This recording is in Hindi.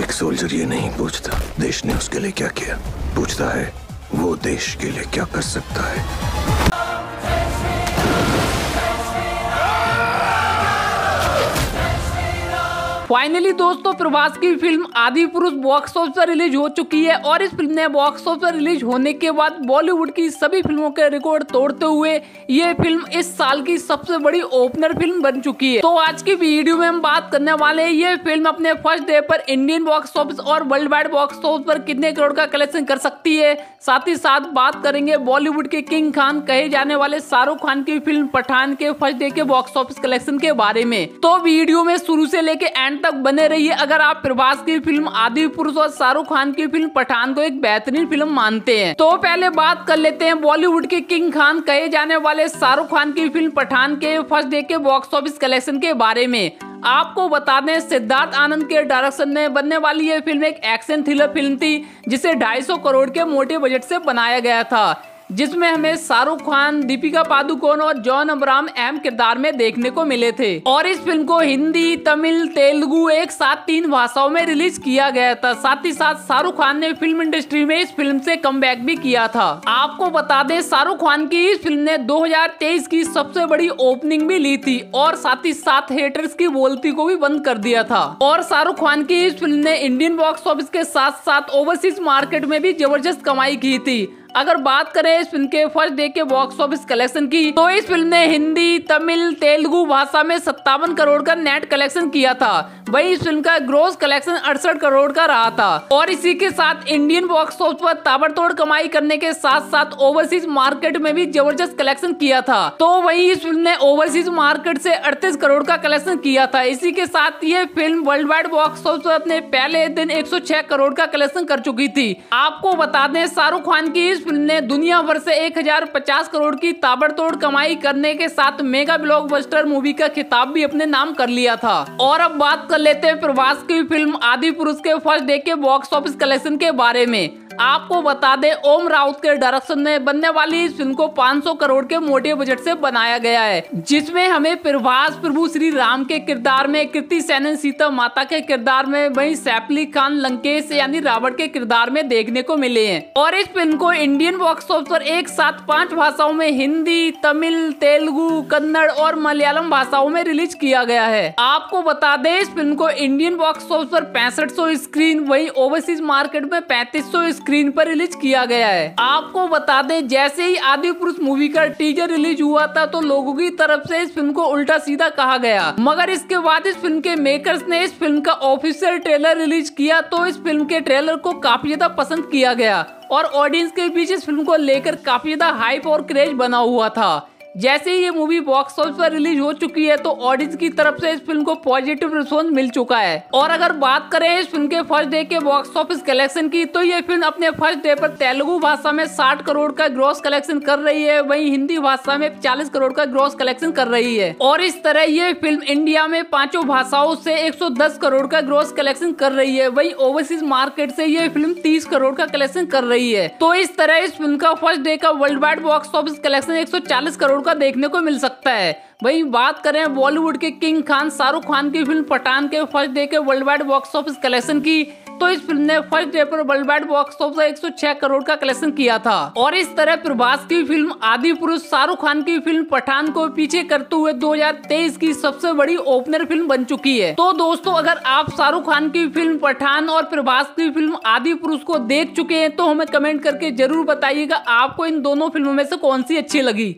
एक सोल्जर ये नहीं पूछता देश ने उसके लिए क्या किया पूछता है वो देश के लिए क्या कर सकता है फाइनली दोस्तों प्रभास की फिल्म आदि पुरुष बॉक्स ऑफिस पर रिलीज हो चुकी है और इस फिल्म ने बॉक्स ऑफिस पर रिलीज होने के बाद बॉलीवुड की सभी फिल्मों के रिकॉर्ड तोड़ते हुए ये फिल्म इस साल की सबसे बड़ी ओपनर फिल्म बन चुकी है तो आज की वीडियो में हम बात करने वाले हैं ये फिल्म अपने फर्स्ट डे पर इंडियन बॉक्स ऑफिस और वर्ल्ड वाइड बॉक्स ऑफिस पर कितने करोड़ का कलेक्शन कर सकती है साथ ही साथ बात करेंगे बॉलीवुड के किंग खान कहे जाने वाले शाहरुख खान की फिल्म पठान के फर्स्ट डे के बॉक्स ऑफिस कलेक्शन के बारे में तो वीडियो में शुरू से लेके एंड एंड तक बने रहिए अगर आप प्रभास की फिल्म आदि पुरुष और शाहरुख खान की फिल्म पठान को एक बेहतरीन फिल्म मानते हैं तो पहले बात कर लेते हैं बॉलीवुड के किंग खान कहे जाने वाले शाहरुख खान की फिल्म पठान के फर्स्ट डे के बॉक्स ऑफिस कलेक्शन के बारे में आपको बता दें सिद्धार्थ आनंद के डायरेक्शन में बनने वाली यह फिल्म एक एक्शन थ्रिलर फिल्म थी जिसे 250 करोड़ के मोटे बजट से बनाया गया था जिसमें हमें शाहरुख खान दीपिका पादुकोण और जॉन अब्राम अहम किरदार में देखने को मिले थे और इस फिल्म को हिंदी तमिल तेलुगु एक साथ तीन भाषाओं में रिलीज किया गया था साथ ही साथ शाहरुख खान ने फिल्म इंडस्ट्री में इस फिल्म से कम भी किया था आपको बता दें शाहरुख खान की इस फिल्म ने दो की सबसे बड़ी ओपनिंग भी ली थी और साथ ही साथ हेटर्स की बोलती को भी बंद कर दिया था और शाहरुख खान की इस फिल्म ने इंडियन बॉक्स ऑफिस के साथ साथ ओवरसीज मार्केट में भी जबरदस्त कमाई की थी अगर बात करें इस फिल्म के फर्स्ट डे के बॉक्स ऑफिस कलेक्शन की तो इस फिल्म ने हिंदी तमिल तेलुगु भाषा में सत्तावन करोड़ का नेट कलेक्शन किया था वही इस फिल्म का ग्रोस कलेक्शन अड़सठ करोड़ का रहा था और इसी के साथ इंडियन बॉक्स ऑफिस पर ताबड़तोड़ कमाई करने के साथ साथ ओवरसीज मार्केट में भी जबरदस्त कलेक्शन किया था तो वही इस फिल्म ने ओवरसीज मार्केट से अड़तीस करोड़ का कलेक्शन किया था इसी के साथ ये film world wide box office पर अपने पहले दिन एक करोड़ का कलेक्शन कर चुकी थी आपको बता दें शाहरुख खान की इस इस फिल्म ने दुनिया भर से 1050 करोड़ की ताबड़तोड़ कमाई करने के साथ मेगा ब्लॉकबस्टर मूवी का खिताब भी अपने नाम कर लिया था और अब बात कर लेते हैं प्रभास की फिल्म आदि पुरुष के फर्स्ट डे के बॉक्स ऑफिस कलेक्शन के बारे में आपको बता दे ओम राउत के डायरेक्शन में बनने वाली इस फिल्म को 500 करोड़ के मोटे बजट से बनाया गया है जिसमें हमें प्रभास प्रभु श्री राम के किरदार में कृति सैनन सीता माता के किरदार में वही सैफली खान लंकेश यानी रावण के किरदार में देखने को मिले हैं और इस फिल्म को इंडियन बॉक्स ऑफिस पर एक साथ पांच भाषाओं में हिंदी तमिल तेलुगु कन्नड़ और मलयालम भाषाओं में रिलीज किया गया है आपको बता दें इस फिल्म को इंडियन बॉक्स ऑफिस पर पैंसठ स्क्रीन वही ओवरसीज मार्केट में पैंतीस स्क्रीन स्क्रीन पर रिलीज किया गया है आपको बता दें जैसे ही आदि पुरुष मूवी का टीजर रिलीज हुआ था तो लोगों की तरफ से इस फिल्म को उल्टा सीधा कहा गया मगर इसके बाद इस फिल्म के मेकर्स ने इस फिल्म का ऑफिशियल ट्रेलर रिलीज किया तो इस फिल्म के ट्रेलर को काफी ज्यादा पसंद किया गया और ऑडियंस के बीच इस फिल्म को लेकर काफी ज्यादा हाइप और क्रेज बना हुआ था जैसे ही ये मूवी बॉक्स ऑफिस पर रिलीज हो चुकी है तो ऑडियंस की तरफ से इस फिल्म को पॉजिटिव रिस्पॉन्स मिल चुका है और अगर बात करें इस फिल्म के फर्स्ट डे के बॉक्स ऑफिस कलेक्शन की तो ये फिल्म अपने फर्स्ट डे पर तेलुगु भाषा में साठ करोड़ का ग्रॉस कलेक्शन कर रही है वही हिंदी भाषा में चालीस करोड़ का ग्रॉस कलेक्शन कर रही है और इस तरह ये फिल्म इंडिया में पांचों भाषाओं से एक करोड़ का ग्रॉस कलेक्शन कर रही है वही ओवरसीज मार्केट से ये फिल्म तीस करोड़ का कलेक्शन कर रही है तो इस तरह इस फिल्म का फर्स्ट डे का world wide box office collection एक करोड़ करोड़ का देखने को मिल सकता है वही बात करें बॉलीवुड के किंग खान शाहरुख खान की फिल्म पठान के फर्स्ट डे के world wide box office collection की तो इस फिल्म ने फर्स्ट डे पर world wide box office 106 crore का कलेक्शन किया था और इस तरह प्रभास की फिल्म आदि पुरुष शाहरुख खान की फिल्म पठान को पीछे करते हुए 2023 की सबसे बड़ी ओपनर फिल्म बन चुकी है तो दोस्तों अगर आप शाहरुख खान की फिल्म पठान और प्रभास की फिल्म आदि पुरुष को देख चुके हैं तो हमें कमेंट करके जरूर बताइएगा आपको इन दोनों फिल्मों में से कौन सी अच्छी लगी